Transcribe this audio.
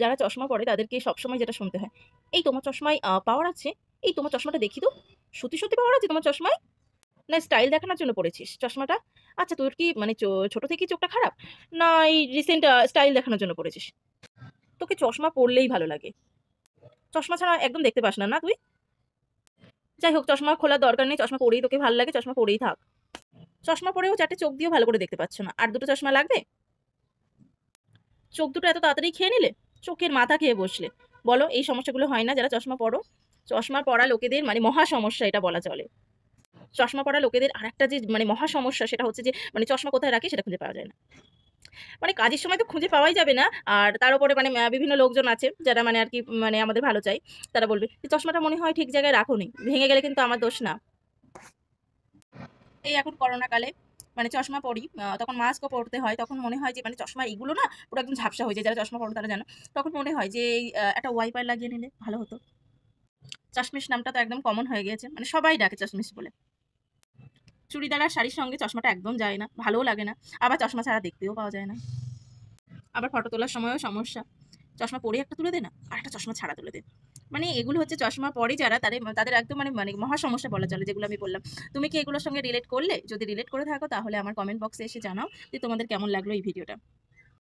যারা চশমা পরে তাদেরকে সবসময় যেটা শুনতে হয় এই তোমার চশমায় পাওয়ার আছে এই তোমার চশমাটা দেখি তো সত্যি সত্যি পাওয়ার আছে তোমার চশমায় না স্টাইল দেখানোর জন্য পড়েছিস চশমাটা আচ্ছা তোর কি মানে ছোট থেকেই চোখটা খারাপ না এই রিসেন্ট স্টাইল দেখানোর জন্য পড়েছিস তোকে চশমা পরলেই ভালো লাগে চশমা ছাড়া একদম দেখতে পাস না না তুই যাই হোক চশমা খোলার দরকার নেই চশমা পরেই তোকে ভালো লাগে চশমা পরেই থাক চশমা পরেও চারটে চোখ দিয়েও ভালো করে দেখতে পাচ্ছ না আর দুটো চশমা লাগবে চোখ দুটো এত তাড়াতাড়ি খেয়ে নিলে চোখের মাথা খেয়ে বসলে বলো এই সমস্যাগুলো হয় না যারা চশমা পড়ো চশমা পড়া লোকেদের মানে মহা সমস্যা এটা বলা চলে চশমা পড়া লোকেদের আরেকটা যে মানে মহা সমস্যা সেটা হচ্ছে যে মানে চশমা কোথায় রাখে সেটা খুঁজে পাওয়া যায় না মানে কাজের সময় তো খুঁজে পাওয়াই যাবে না আর তার উপরে মানে বিভিন্ন লোকজন আছে যারা মানে আর কি মানে আমাদের ভালো চাই তারা বলবে যে চশমাটা মনে হয় ঠিক জায়গায় রাখো নি ভেঙে গেলে কিন্তু আমার দোষ না এই এখন করোনাকালে মানে চশমা পরি তখন মাস্কও পরতে হয় তখন মনে হয় যে মানে চশমা এগুলো না পুরো একদম ঝাপসা হয়ে যায় যারা চশমা পড়ে তারা জানো তখন মনে হয় যে একটা ওয়াইপার লাগিয়ে নিলে ভালো হতো চশমিশ নামটা তো একদম কমন হয়ে গিয়েছে মানে সবাই ডাকে চশমিশ বলে চুড়িদার আর শাড়ির সঙ্গে চশমাটা একদম যায় না ভালোও লাগে না আবার চশমা ছাড়া দেখতেও পাওয়া যায় না আবার ফটো তোলার সময়ও সমস্যা চশমা পরে একটা তুলে দে না আর একটা চশমা ছাড়া তুলে দেয় মানে এগুলো হচ্ছে চশমা পরে যারা তাদের তাদের একদম মানে মানে মহা সমস্যা বলা চলে যেগুলো আমি বললাম তুমি কি এগুলোর সঙ্গে রিলেট করলে যদি রিলেট করে থাকো তাহলে আমার কমেন্ট বক্সে এসে জানাও যে তোমাদের কেমন লাগলো এই ভিডিওটা